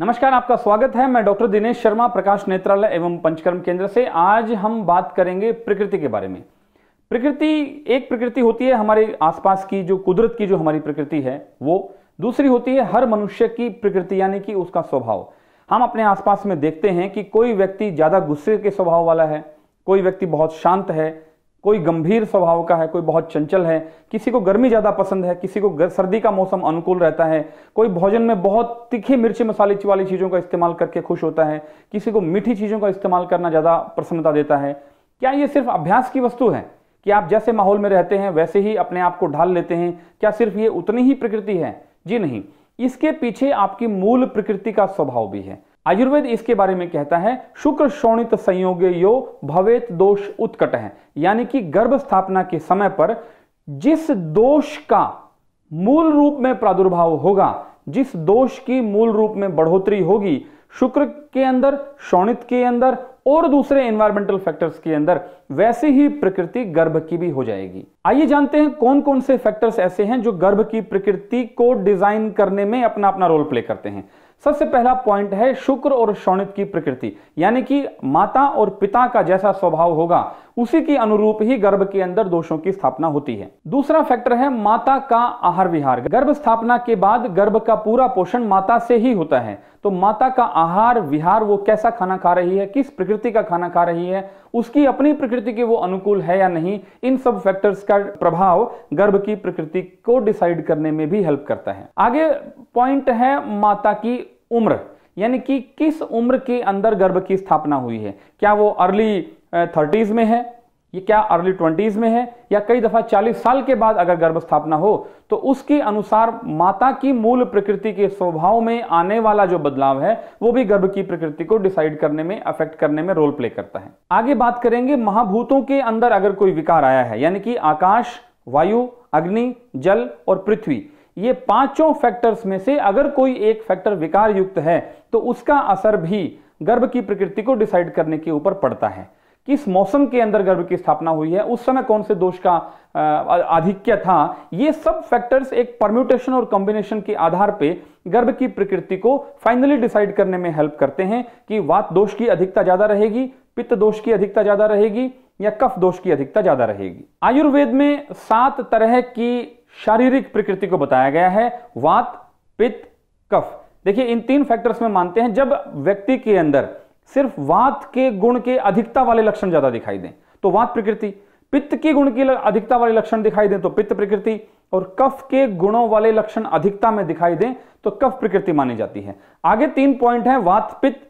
नमस्कार आपका स्वागत है मैं डॉक्टर दिनेश शर्मा प्रकाश नेत्रालय एवं पंचकर्म केंद्र से आज हम बात करेंगे प्रकृति के बारे में प्रकृति एक प्रकृति होती है हमारे आसपास की जो कुदरत की जो हमारी प्रकृति है वो दूसरी होती है हर मनुष्य की प्रकृति यानी कि उसका स्वभाव हम अपने आसपास में देखते हैं कि कोई व्यक्ति ज़्यादा गुस्से के स्वभाव वाला है कोई व्यक्ति बहुत शांत है कोई गंभीर स्वभाव का है कोई बहुत चंचल है किसी को गर्मी ज़्यादा पसंद है किसी को सर्दी का मौसम अनुकूल रहता है कोई भोजन में बहुत तीखी मिर्ची मसाले वाली चीज़ों का इस्तेमाल करके खुश होता है किसी को मीठी चीज़ों का इस्तेमाल करना ज़्यादा प्रसन्नता देता है क्या ये सिर्फ अभ्यास की वस्तु है कि आप जैसे माहौल में रहते हैं वैसे ही अपने आप को ढाल लेते हैं क्या सिर्फ ये उतनी ही प्रकृति है जी नहीं इसके पीछे आपकी मूल प्रकृति का स्वभाव भी है आयुर्वेद इसके बारे में कहता है शुक्र शोणित संयोग यो भवेत दोष उत्कट है यानी कि गर्भ स्थापना के समय पर जिस दोष का मूल रूप में प्रादुर्भाव होगा जिस दोष की मूल रूप में बढ़ोतरी होगी शुक्र के अंदर शोणित के अंदर और दूसरे एनवायरमेंटल फैक्टर्स के अंदर वैसे ही प्रकृति गर्भ की भी हो जाएगी आइए जानते हैं कौन कौन से फैक्टर्स ऐसे हैं जो गर्भ की प्रकृति को डिजाइन करने में अपना अपना रोल प्ले करते हैं सबसे पहला पॉइंट है शुक्र और शौणित की प्रकृति यानी कि माता और पिता का जैसा स्वभाव होगा उसी के अनुरूप ही गर्भ के अंदर दोषों की स्थापना होती है दूसरा फैक्टर है माता का आहार विहार गर्भ स्थापना के बाद गर्भ का पूरा पोषण माता से ही होता है तो माता का आहार विहार वो कैसा खाना खा रही है किस प्रकृति का खाना खा रही है उसकी अपनी प्रकृति के वो अनुकूल है या नहीं इन सब फैक्टर्स का प्रभाव गर्भ की प्रकृति को डिसाइड करने में भी हेल्प करता है आगे पॉइंट है माता की उम्र यानी कि किस उम्र के अंदर गर्भ की स्थापना हुई है क्या वो अर्ली थर्टीज़ में है ये क्या अर्ली ट्वेंटीज में है या कई दफा चालीस साल के बाद अगर गर्भ स्थापना हो तो उसके अनुसार माता की मूल प्रकृति के स्वभाव में आने वाला जो बदलाव है वो भी गर्भ की प्रकृति को डिसाइड करने में अफेक्ट करने में रोल प्ले करता है आगे बात करेंगे महाभूतों के अंदर अगर कोई विकार आया है यानी कि आकाश वायु अग्नि जल और पृथ्वी ये पांचों फैक्टर्स में से अगर कोई एक फैक्टर विकार युक्त है तो उसका असर भी गर्भ की प्रकृति को डिसाइड करने के ऊपर पड़ता है किस मौसम के अंदर गर्भ की स्थापना हुई है उस समय कौन से दोष का आधिक्य था ये सब फैक्टर्स एक परम्यूटेशन और कॉम्बिनेशन के आधार पे गर्भ की प्रकृति को फाइनली डिसाइड करने में हेल्प करते हैं कि वात दोष की अधिकता ज्यादा रहेगी पित्त दोष की अधिकता ज्यादा रहेगी या कफ दोष की अधिकता ज्यादा रहेगी आयुर्वेद में सात तरह की शारीरिक प्रकृति को बताया गया है वात पित्त कफ देखिए इन तीन फैक्टर्स में मानते हैं जब व्यक्ति के अंदर सिर्फ वात के गुण के अधिकता वाले लक्षण ज्यादा दिखाई दें तो वात प्रकृति पित्त के गुण की अधिकता वाले लक्षण दिखाई दें तो पित्त प्रकृति और कफ के गुणों वाले लक्षण अधिकता में दिखाई दें तो कफ प्रकृति मानी जाती है आगे तीन पॉइंट है वात पित्त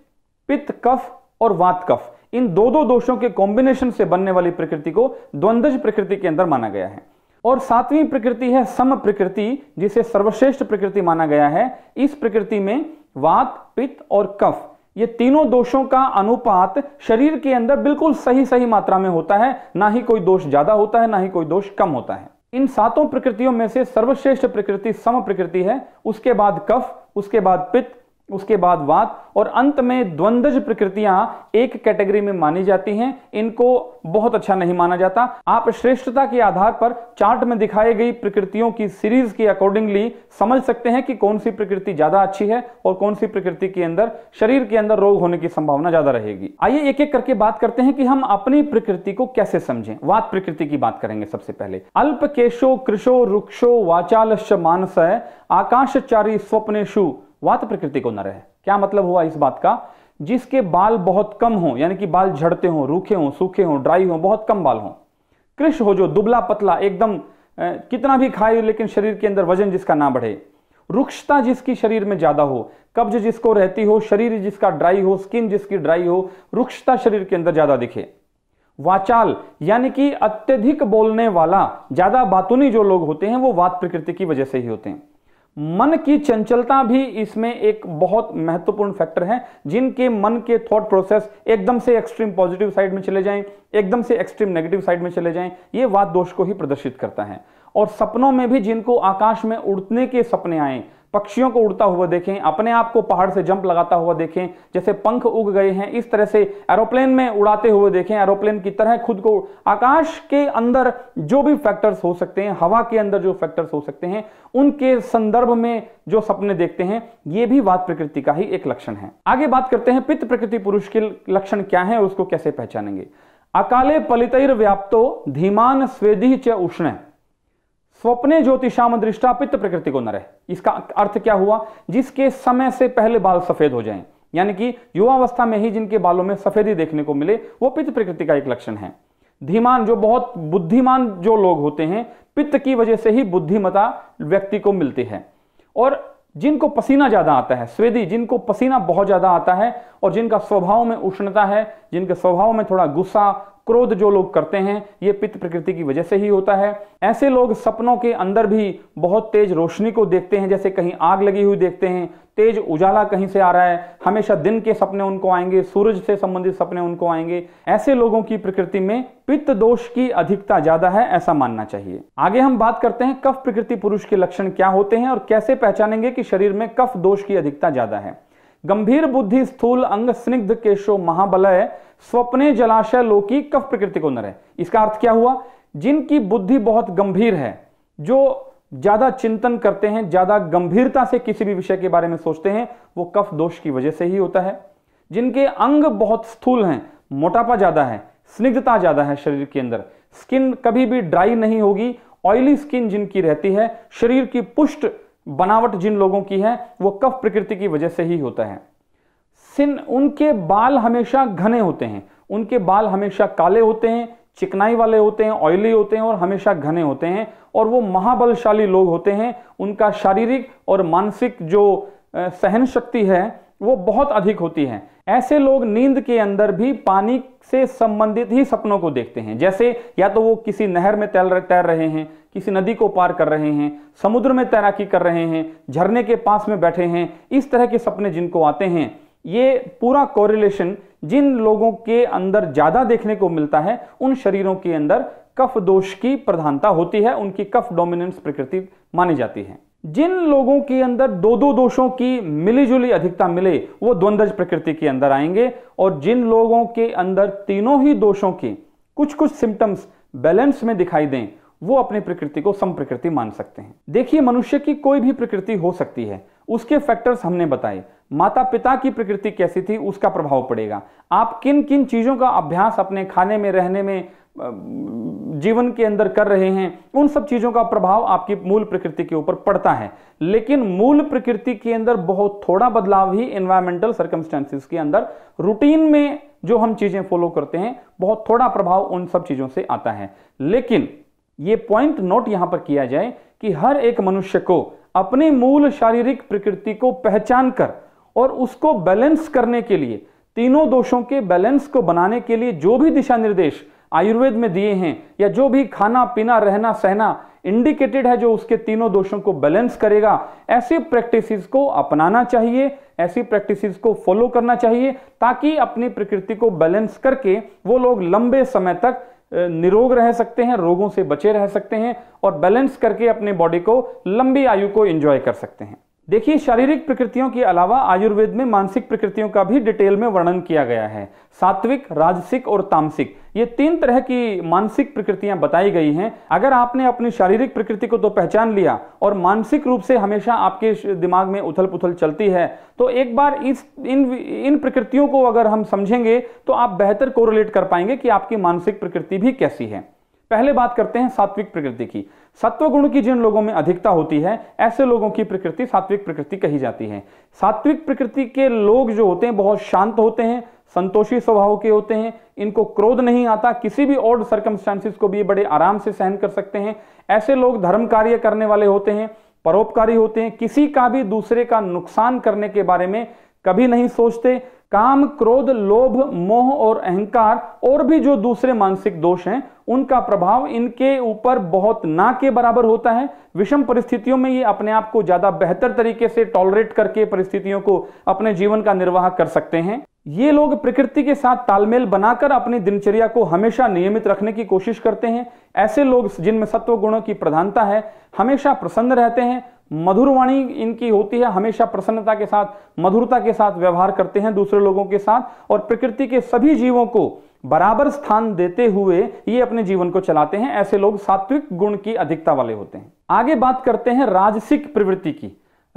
पित्त कफ और वात कफ इन दो दो दोषों के कॉम्बिनेशन से बनने वाली प्रकृति को द्वंद्वज प्रकृति के अंदर माना गया है और सातवीं प्रकृति है सम प्रकृति जिसे सर्वश्रेष्ठ प्रकृति माना गया है इस प्रकृति में वात पित्त और कफ ये तीनों दोषों का अनुपात शरीर के अंदर बिल्कुल सही सही मात्रा में होता है ना ही कोई दोष ज्यादा होता है ना ही कोई दोष कम होता है इन सातों प्रकृतियों में से सर्वश्रेष्ठ प्रकृति सम प्रकृति है उसके बाद कफ उसके बाद पित्त उसके बाद वात और अंत में द्वंद्वज प्रकृतियां एक कैटेगरी में मानी जाती हैं इनको बहुत अच्छा नहीं माना जाता आप श्रेष्ठता के आधार पर चार्ट में दिखाई गई प्रकृतियों की सीरीज के अकॉर्डिंगली समझ सकते हैं कि कौन सी प्रकृति ज्यादा अच्छी है और कौन सी प्रकृति के अंदर शरीर के अंदर रोग होने की संभावना ज्यादा रहेगी आइए एक एक करके बात करते हैं कि हम अपनी प्रकृति को कैसे समझें वात प्रकृति की बात करेंगे सबसे पहले अल्प केशो कृषो रुक्षो वाचालश मानस आकाशचारी स्वप्नेशु वात प्रकृति को नर है क्या मतलब हुआ इस बात का जिसके बाल बहुत कम हो यानी कि बाल झड़ते हो रूखे हो सूखे हो ड्राई हो बहुत कम बाल हो कृष हो जो दुबला पतला एकदम कितना भी खाए लेकिन शरीर के अंदर वजन जिसका ना बढ़े रुक्षता जिसकी शरीर में ज्यादा हो कब्ज जिसको रहती हो शरीर जिसका ड्राई हो स्किन जिसकी ड्राई हो रुक्षता शरीर के अंदर ज्यादा दिखे वाचाल यानी कि अत्यधिक बोलने वाला ज्यादा बातूनी जो लोग होते हैं वो वात प्रकृति की वजह से ही होते हैं मन की चंचलता भी इसमें एक बहुत महत्वपूर्ण फैक्टर है जिनके मन के थॉट प्रोसेस एकदम से एक्सट्रीम पॉजिटिव साइड में चले जाएं एकदम से एक्सट्रीम नेगेटिव साइड में चले जाएं ये वाद दोष को ही प्रदर्शित करता है और सपनों में भी जिनको आकाश में उड़ने के सपने आए पक्षियों को उड़ता हुआ देखें अपने आप को पहाड़ से जंप लगाता हुआ देखें जैसे पंख उग गए हैं इस तरह से एरोप्लेन में उड़ाते हुए देखें एरोप्लेन की तरह खुद को आकाश के अंदर जो भी फैक्टर्स हो सकते हैं हवा के अंदर जो फैक्टर्स हो सकते हैं उनके संदर्भ में जो सपने देखते हैं ये भी वाद प्रकृति का ही एक लक्षण है आगे बात करते हैं पित्त प्रकृति पुरुष के लक्षण क्या है उसको कैसे पहचानेंगे अकाले पलितर व्याप्तो धीमान स्वेदी च उष्ण स्वप्ने ज्योतिषाम पित्त प्रकृति को न रहे इसका अर्थ क्या हुआ जिसके समय से पहले बाल सफेद हो जाएं यानी कि युवावस्था में ही जिनके बालों में सफेदी देखने को मिले वो पित्त प्रकृति का एक लक्षण है धीमान जो बहुत बुद्धिमान जो लोग होते हैं पित्त की वजह से ही बुद्धिमता व्यक्ति को मिलती है और जिनको पसीना ज्यादा आता है स्वेदी जिनको पसीना बहुत ज्यादा आता है और जिनका स्वभाव में उष्णता है जिनके स्वभाव में थोड़ा गुस्सा क्रोध जो लोग करते हैं ये पित्त प्रकृति की वजह से ही होता है ऐसे लोग सपनों के अंदर भी बहुत तेज रोशनी को देखते हैं जैसे कहीं आग लगी हुई देखते हैं तेज उजाला कहीं से आ रहा है हमेशा दिन के सपने उनको आएंगे सूरज से संबंधित सपने उनको आएंगे ऐसे लोगों की प्रकृति में पित्त दोष की अधिकता ज्यादा है ऐसा मानना चाहिए आगे हम बात करते हैं कफ प्रकृति पुरुष के लक्षण क्या होते हैं और कैसे पहचानेंगे कि शरीर में कफ दोष की अधिकता ज्यादा है गंभीर बुद्धि स्थूल अंग स्निग्ध केशो महाबलय स्वप्ने जलाशय लोकी कफ प्रकृति को नर है इसका अर्थ क्या हुआ जिनकी बुद्धि बहुत गंभीर है जो ज्यादा चिंतन करते हैं ज्यादा गंभीरता से किसी भी विषय के बारे में सोचते हैं वो कफ दोष की वजह से ही होता है जिनके अंग बहुत स्थूल हैं मोटापा ज्यादा है स्निग्धता ज्यादा है शरीर के अंदर स्किन कभी भी ड्राई नहीं होगी ऑयली स्किन जिनकी रहती है शरीर की पुष्ट बनावट जिन लोगों की है वो कफ प्रकृति की वजह से ही होता है सिन उनके बाल हमेशा घने होते हैं उनके बाल हमेशा काले होते हैं चिकनाई वाले होते हैं ऑयली होते हैं और हमेशा घने होते हैं और वो महाबलशाली लोग होते हैं उनका शारीरिक और मानसिक जो सहन शक्ति है वो बहुत अधिक होती है ऐसे लोग नींद के अंदर भी पानी से संबंधित ही सपनों को देखते हैं जैसे या तो वो किसी नहर में तैर तैर रहे हैं किसी नदी को पार कर रहे हैं समुद्र में तैराकी कर रहे हैं झरने के पास में बैठे हैं इस तरह के सपने जिनको आते हैं ये पूरा कोरिलेशन जिन लोगों के अंदर ज्यादा देखने को मिलता है उन शरीरों के अंदर कफ दोष की प्रधानता होती है उनकी कफ डोमिनेंस प्रकृति मानी जाती है जिन लोगों के अंदर दो दो दोषों की मिलीजुली अधिकता मिले वो द्वंद्व प्रकृति के अंदर आएंगे और जिन लोगों के अंदर तीनों ही दोषों के कुछ कुछ सिम्टम्स बैलेंस में दिखाई दें वो अपनी प्रकृति को सम प्रकृति मान सकते हैं देखिए मनुष्य की कोई भी प्रकृति हो सकती है उसके फैक्टर्स हमने बताए माता पिता की प्रकृति कैसी थी उसका प्रभाव पड़ेगा आप किन किन चीज़ों का अभ्यास अपने खाने में रहने में जीवन के अंदर कर रहे हैं उन सब चीज़ों का प्रभाव आपकी मूल प्रकृति के ऊपर पड़ता है लेकिन मूल प्रकृति के अंदर बहुत थोड़ा बदलाव ही एनवायरमेंटल सर्कमस्टेंसेस के अंदर रूटीन में जो हम चीज़ें फॉलो करते हैं बहुत थोड़ा प्रभाव उन सब चीज़ों से आता है लेकिन ये पॉइंट नोट यहां पर किया जाए कि हर एक मनुष्य को अपनी मूल शारीरिक प्रकृति को पहचान कर और उसको बैलेंस करने के लिए तीनों दोषों के बैलेंस को बनाने के लिए जो भी दिशा निर्देश आयुर्वेद में दिए हैं या जो भी खाना पीना रहना सहना इंडिकेटेड है जो उसके तीनों दोषों को बैलेंस करेगा ऐसी प्रैक्टिसेस को अपनाना चाहिए ऐसी प्रैक्टिसेस को फॉलो करना चाहिए ताकि अपनी प्रकृति को बैलेंस करके वो लोग लंबे समय तक निरोग रह सकते हैं रोगों से बचे रह सकते हैं और बैलेंस करके अपने बॉडी को लंबी आयु को एंजॉय कर सकते हैं देखिए शारीरिक प्रकृतियों के अलावा आयुर्वेद में मानसिक प्रकृतियों का भी डिटेल में वर्णन किया गया है सात्विक राजसिक और तामसिक ये तीन तरह की मानसिक प्रकृतियां बताई गई हैं अगर आपने अपनी शारीरिक प्रकृति को तो पहचान लिया और मानसिक रूप से हमेशा आपके दिमाग में उथल पुथल चलती है तो एक बार इस इन इन प्रकृतियों को अगर हम समझेंगे तो आप बेहतर कोरिलेट कर पाएंगे कि आपकी मानसिक प्रकृति भी कैसी है पहले बात करते हैं सात्विक प्रकृति की सत्व गुण की जिन लोगों में अधिकता होती है ऐसे लोगों की प्रकृति सात्विक प्रकृति कही जाती है सात्विक प्रकृति के लोग जो होते हैं बहुत शांत होते हैं संतोषी स्वभाव के होते हैं इनको क्रोध नहीं आता किसी भी और सर्कमस्टांसिस को भी बड़े आराम से सहन कर सकते हैं ऐसे लोग धर्म कार्य करने वाले होते हैं परोपकारी होते हैं किसी का भी दूसरे का नुकसान करने के बारे में कभी नहीं सोचते काम क्रोध लोभ मोह और अहंकार और भी जो दूसरे मानसिक दोष हैं उनका प्रभाव इनके ऊपर बहुत ना के बराबर होता है विषम परिस्थितियों में ये अपने आप को ज्यादा बेहतर तरीके से टॉलरेट करके परिस्थितियों को अपने जीवन का निर्वाह कर सकते हैं ये लोग प्रकृति के साथ तालमेल बनाकर अपनी दिनचर्या को हमेशा नियमित रखने की कोशिश करते हैं ऐसे लोग जिनमें सत्व गुणों की प्रधानता है हमेशा प्रसन्न रहते हैं मधुर वाणी इनकी होती है हमेशा प्रसन्नता के साथ मधुरता के साथ व्यवहार करते हैं दूसरे लोगों के साथ और प्रकृति के सभी जीवों को बराबर स्थान देते हुए ये अपने जीवन को चलाते हैं ऐसे लोग सात्विक गुण की अधिकता वाले होते हैं आगे बात करते हैं राजसिक प्रवृत्ति की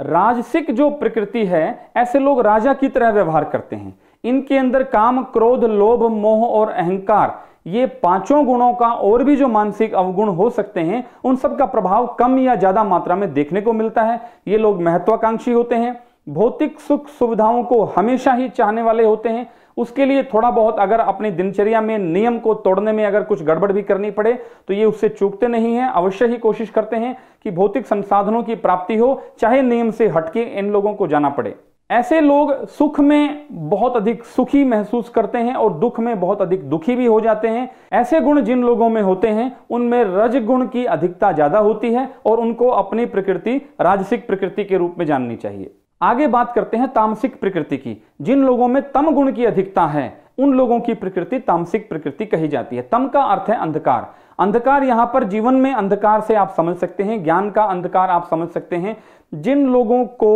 राजसिक जो प्रकृति है ऐसे लोग राजा की तरह व्यवहार करते हैं इनके अंदर काम क्रोध लोभ मोह और अहंकार ये पांचों गुणों का और भी जो मानसिक अवगुण हो सकते हैं उन सब का प्रभाव कम या ज्यादा मात्रा में देखने को मिलता है ये लोग महत्वाकांक्षी होते हैं भौतिक सुख सुविधाओं को हमेशा ही चाहने वाले होते हैं उसके लिए थोड़ा बहुत अगर अपनी दिनचर्या में नियम को तोड़ने में अगर कुछ गड़बड़ भी करनी पड़े तो ये उससे चूकते नहीं हैं अवश्य ही कोशिश करते हैं कि भौतिक संसाधनों की प्राप्ति हो चाहे नियम से हटके इन लोगों को जाना पड़े ऐसे लोग सुख में बहुत अधिक सुखी महसूस करते हैं और दुख में बहुत अधिक दुखी भी हो जाते हैं ऐसे गुण जिन लोगों में होते हैं उनमें रज गुण की अधिकता ज्यादा होती है और उनको अपनी प्रकृति राजसिक प्रकृति के रूप में जाननी चाहिए आगे बात करते हैं तामसिक प्रकृति की जिन लोगों में तम गुण की अधिकता है उन लोगों की प्रकृति तामसिक प्रकृति कही जाती है तम का अर्थ है अंधकार अंधकार यहां पर जीवन में अंधकार से आप समझ सकते हैं ज्ञान का अंधकार आप समझ सकते हैं जिन लोगों को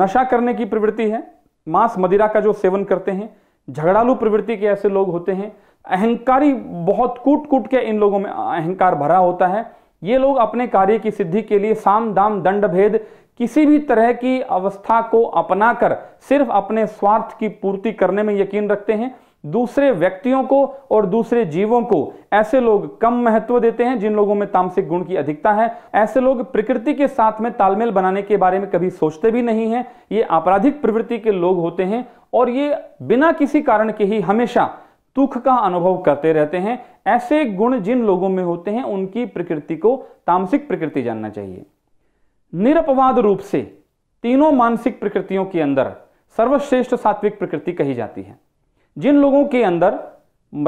नशा करने की प्रवृत्ति है मांस मदिरा का जो सेवन करते हैं झगड़ालू प्रवृत्ति के ऐसे लोग होते हैं अहंकारी बहुत कूट कूट के इन लोगों में अहंकार भरा होता है ये लोग अपने कार्य की सिद्धि के लिए साम दाम दंड भेद किसी भी तरह की अवस्था को अपनाकर सिर्फ अपने स्वार्थ की पूर्ति करने में यकीन रखते हैं दूसरे व्यक्तियों को और दूसरे जीवों को ऐसे लोग कम महत्व देते हैं जिन लोगों में तामसिक गुण की अधिकता है ऐसे लोग प्रकृति के साथ में तालमेल बनाने के बारे में कभी सोचते भी नहीं हैं ये आपराधिक प्रवृत्ति के लोग होते हैं और ये बिना किसी कारण के ही हमेशा दुख का अनुभव करते रहते हैं ऐसे गुण जिन लोगों में होते हैं उनकी प्रकृति को तामसिक प्रकृति जानना चाहिए निरपवाद रूप से तीनों मानसिक प्रकृतियों के अंदर सर्वश्रेष्ठ सात्विक प्रकृति कही जाती है जिन लोगों के अंदर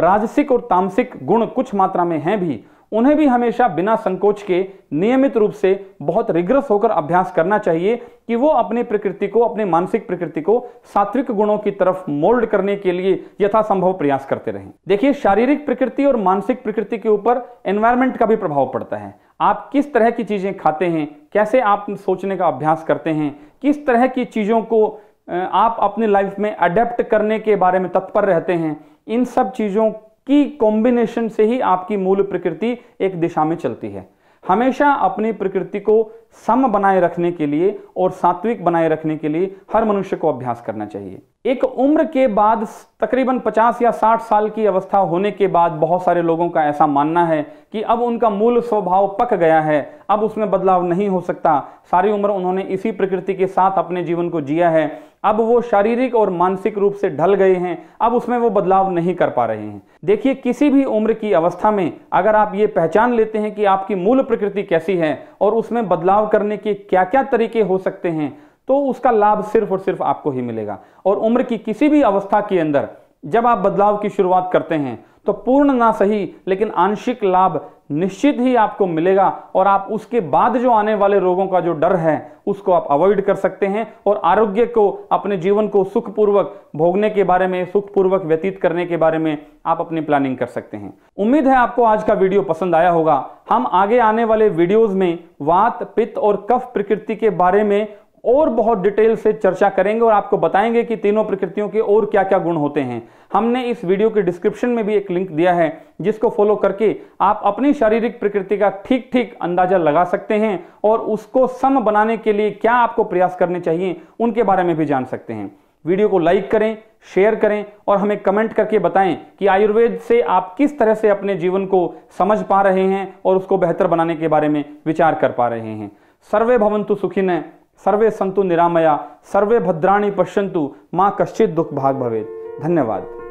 राजसिक और तामसिक गुण कुछ मात्रा में हैं भी उन्हें भी हमेशा बिना संकोच के नियमित रूप से बहुत रिग्रस होकर अभ्यास करना चाहिए कि वो अपने प्रकृति को अपने मानसिक प्रकृति को सात्विक गुणों की तरफ मोल्ड करने के लिए यथासंभव प्रयास करते रहें देखिए शारीरिक प्रकृति और मानसिक प्रकृति के ऊपर एनवायरमेंट का भी प्रभाव पड़ता है आप किस तरह की चीजें खाते हैं कैसे आप सोचने का अभ्यास करते हैं किस तरह की चीजों को आप अपने लाइफ में अडेप्ट करने के बारे में तत्पर रहते हैं इन सब चीज़ों की कॉम्बिनेशन से ही आपकी मूल प्रकृति एक दिशा में चलती है हमेशा अपनी प्रकृति को सम बनाए रखने के लिए और सात्विक बनाए रखने के लिए हर मनुष्य को अभ्यास करना चाहिए एक उम्र के बाद तकरीबन 50 या 60 साल की अवस्था होने के बाद बहुत सारे लोगों का ऐसा मानना है कि अब उनका मूल स्वभाव पक गया है अब उसमें बदलाव नहीं हो सकता सारी उम्र उन्होंने इसी प्रकृति के साथ अपने जीवन को जिया है अब वो शारीरिक और मानसिक रूप से ढल गए हैं अब उसमें वो बदलाव नहीं कर पा रहे हैं देखिए किसी भी उम्र की अवस्था में अगर आप ये पहचान लेते हैं कि आपकी मूल प्रकृति कैसी है और उसमें बदलाव करने के क्या क्या तरीके हो सकते हैं तो उसका लाभ सिर्फ और सिर्फ आपको ही मिलेगा और उम्र की किसी भी अवस्था के अंदर जब आप बदलाव की शुरुआत करते हैं तो पूर्ण ना सही लेकिन आंशिक लाभ निश्चित ही आपको मिलेगा और आप उसके बाद जो आने वाले रोगों का जो डर है उसको आप अवॉइड कर सकते हैं और आरोग्य को अपने जीवन को सुखपूर्वक भोगने के बारे में सुखपूर्वक व्यतीत करने के बारे में आप अपनी प्लानिंग कर सकते हैं उम्मीद है आपको आज का वीडियो पसंद आया होगा हम आगे आने वाले वीडियोज में वात पित्त और कफ प्रकृति के बारे में और बहुत डिटेल से चर्चा करेंगे और आपको बताएंगे कि तीनों प्रकृतियों के और क्या क्या गुण होते हैं हमने इस वीडियो के डिस्क्रिप्शन में भी एक लिंक दिया है जिसको फॉलो करके आप अपनी शारीरिक प्रकृति का ठीक ठीक अंदाजा लगा सकते हैं और उसको सम बनाने के लिए क्या आपको प्रयास करने चाहिए उनके बारे में भी जान सकते हैं वीडियो को लाइक करें शेयर करें और हमें कमेंट करके बताएं कि आयुर्वेद से आप किस तरह से अपने जीवन को समझ पा रहे हैं और उसको बेहतर बनाने के बारे में विचार कर पा रहे हैं सर्वे भवंतु न सर्वे सन्तु निरामया सर्वे भद्राणी पश्यंतु माँ कश्चित दुख भाग भवेद धन्यवाद